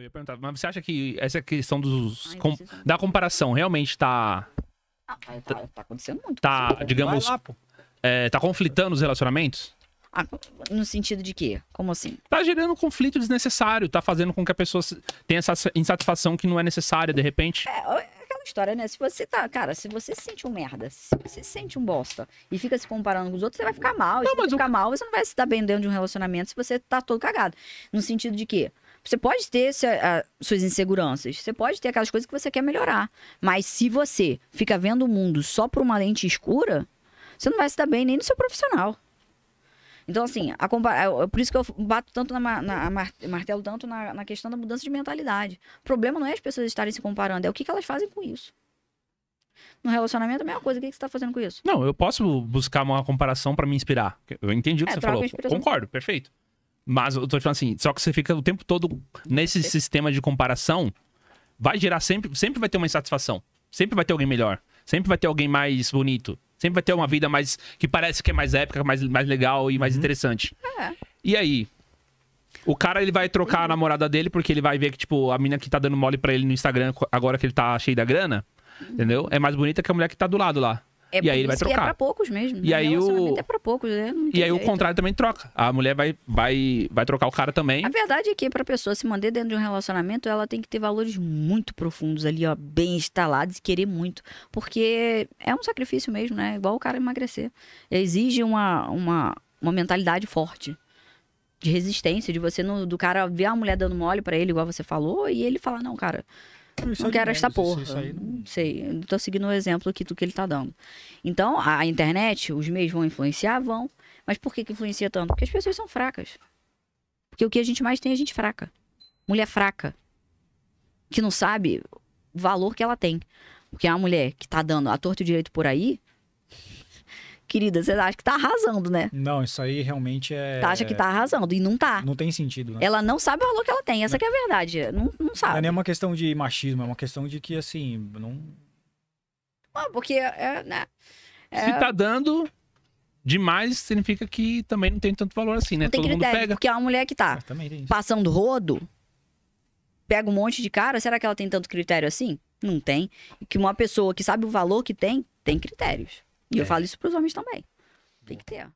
Eu ia perguntar, mas você acha que essa questão dos, Ai, com, da comparação realmente tá. Ah, tá, tá, acontecendo muito. Tá, digamos. Lá, é, tá conflitando os relacionamentos? Ah, no sentido de quê? Como assim? Tá gerando um conflito desnecessário, tá fazendo com que a pessoa tenha essa insatisfação que não é necessária, de repente. É, é, aquela história, né? Se você tá, cara, se você se sente um merda, se você se sente um bosta e fica se comparando com os outros, você vai ficar mal. Não, se você ficar mal, você não vai se dar bem dentro de um relacionamento se você tá todo cagado. No sentido de quê? Você pode ter se, a, suas inseguranças, você pode ter aquelas coisas que você quer melhorar. Mas se você fica vendo o mundo só por uma lente escura, você não vai se dar bem nem no seu profissional. Então, assim, a é, é por isso que eu bato tanto na, na martelo tanto na, na, questão da mudança de mentalidade. O problema não é as pessoas estarem se comparando, é o que, que elas fazem com isso. No relacionamento, é a mesma coisa. O que, que você está fazendo com isso? Não, eu posso buscar uma comparação para me inspirar. Eu entendi o que é, você falou. Concordo, perfeito. Mas eu tô te falando assim, só que você fica o tempo todo nesse sistema de comparação, vai gerar sempre, sempre vai ter uma insatisfação. Sempre vai ter alguém melhor. Sempre vai ter alguém mais bonito. Sempre vai ter uma vida mais que parece que é mais épica, mais, mais legal e mais uhum. interessante. É. E aí, o cara ele vai trocar a uhum. namorada dele porque ele vai ver que, tipo, a mina que tá dando mole para ele no Instagram agora que ele tá cheio da grana, uhum. entendeu? É mais bonita que a mulher que tá do lado lá. É e aí ele vai é trocar. É pra poucos mesmo. E né? aí o é pra poucos, né? E aí o contrário também troca. A mulher vai, vai, vai trocar o cara também. A verdade é que pra pessoa se manter dentro de um relacionamento, ela tem que ter valores muito profundos ali, ó, bem instalados e querer muito. Porque é um sacrifício mesmo, né? Igual o cara emagrecer. Exige uma, uma, uma mentalidade forte de resistência, de você no do cara ver a mulher dando mole para ele, igual você falou, e ele falar, não, cara, é não quero esta porra. Isso, não... Sei, eu tô seguindo o exemplo aqui do que ele tá dando. Então, a internet, os meios vão influenciar? Vão. Mas por que que influencia tanto? Porque as pessoas são fracas. Porque o que a gente mais tem é gente fraca. Mulher fraca. Que não sabe o valor que ela tem. Porque é uma mulher que tá dando a torta e direito por aí, Querida, você acha que tá arrasando, né? Não, isso aí realmente é. Tá, acha que tá arrasando. E não tá. Não tem sentido, né? Ela não sabe o valor que ela tem. Essa não... é a verdade. Não, não sabe. Não é nem uma questão de machismo, é uma questão de que, assim, não. Ah, porque. É, é, né? é... Se tá dando, demais significa que também não tem tanto valor assim, né? Não tem Todo critério, mundo pega. Porque é uma mulher que tá é passando rodo, pega um monte de cara, será que ela tem tanto critério assim? Não tem. Que uma pessoa que sabe o valor que tem, tem critérios. E é. eu falo isso para os homens também. Tem que ter.